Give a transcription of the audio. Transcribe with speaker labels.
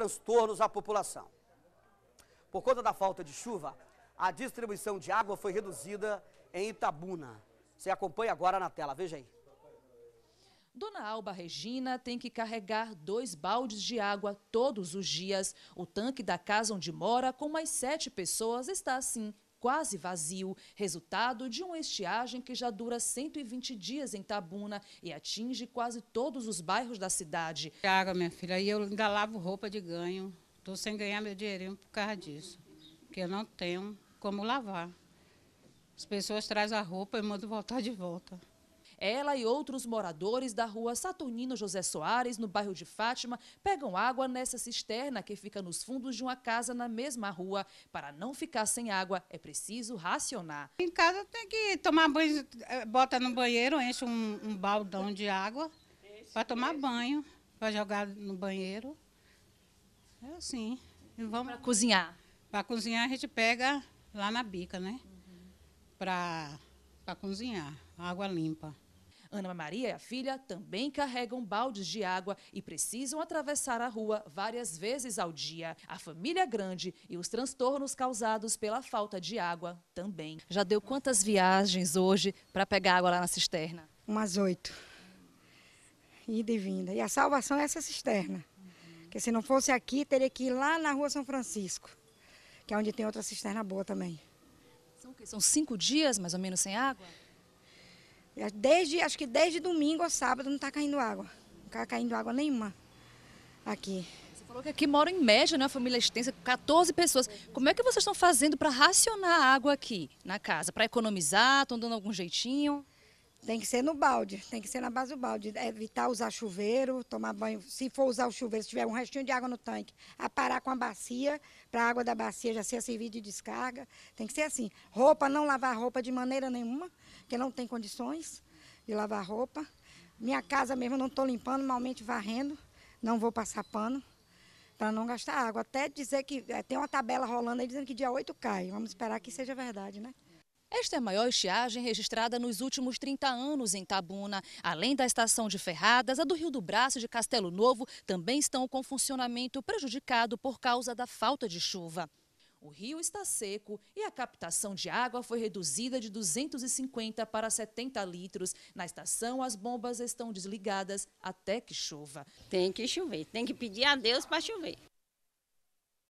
Speaker 1: transtornos à população. Por conta da falta de chuva, a distribuição de água foi reduzida em Itabuna. Você acompanha agora na tela, veja aí. Dona Alba Regina tem que carregar dois baldes de água todos os dias. O tanque da casa onde mora, com mais sete pessoas, está assim, quase vazio, resultado de uma estiagem que já dura 120 dias em Tabuna e atinge quase todos os bairros da cidade. Água, minha filha, e eu ainda lavo roupa de
Speaker 2: ganho. Estou sem ganhar meu dinheirinho por causa disso, porque eu não tenho como lavar.
Speaker 1: As pessoas trazem a roupa e mandam voltar de volta. Ela e outros moradores da rua Saturnino José Soares, no bairro de Fátima, pegam água nessa cisterna que fica nos fundos de uma casa na mesma rua. Para não ficar sem água, é preciso racionar. Em casa tem que tomar banho, eh, bota no banheiro, enche um, um
Speaker 2: baldão de água para tomar banho, para jogar no banheiro. É assim. E vamos para cozinhar. Para cozinhar a gente pega lá na bica,
Speaker 1: né? Uhum. Para cozinhar, água limpa. Ana Maria e a filha também carregam baldes de água e precisam atravessar a rua várias vezes ao dia. A família é grande e os transtornos causados pela falta de água também.
Speaker 3: Já deu quantas viagens hoje para pegar água lá na cisterna? Umas oito. Ida e vinda. E a salvação é essa cisterna. Porque se não fosse aqui, teria que ir lá na rua São Francisco, que é onde tem outra cisterna boa também. São, São cinco dias, mais ou menos, sem água? É, desde, acho que desde domingo ao sábado não está caindo água. Não está caindo água nenhuma aqui. Você falou que
Speaker 1: aqui mora em média, né? Uma família extensa, 14 pessoas. Como é que vocês estão fazendo para racionar água
Speaker 3: aqui na casa? Para economizar? Estão dando algum jeitinho? Tem que ser no balde, tem que ser na base do balde. Evitar usar chuveiro, tomar banho. Se for usar o chuveiro, se tiver um restinho de água no tanque, parar com a bacia, para a água da bacia já ser servida de descarga. Tem que ser assim. Roupa, não lavar roupa de maneira nenhuma, porque não tem condições de lavar roupa. Minha casa mesmo não estou limpando, malmente varrendo. Não vou passar pano para não gastar água. Até dizer que eh, tem uma tabela rolando aí dizendo que dia 8 cai. Vamos esperar que seja verdade, né? Esta é a maior estiagem registrada nos últimos 30 anos em Tabuna.
Speaker 1: Além da estação de Ferradas, a do Rio do Braço e de Castelo Novo também estão com funcionamento prejudicado por causa da falta de chuva. O rio está seco e a captação de água foi reduzida de 250 para 70 litros. Na estação, as bombas estão desligadas até que chova. Tem que chover, tem que pedir a Deus para chover.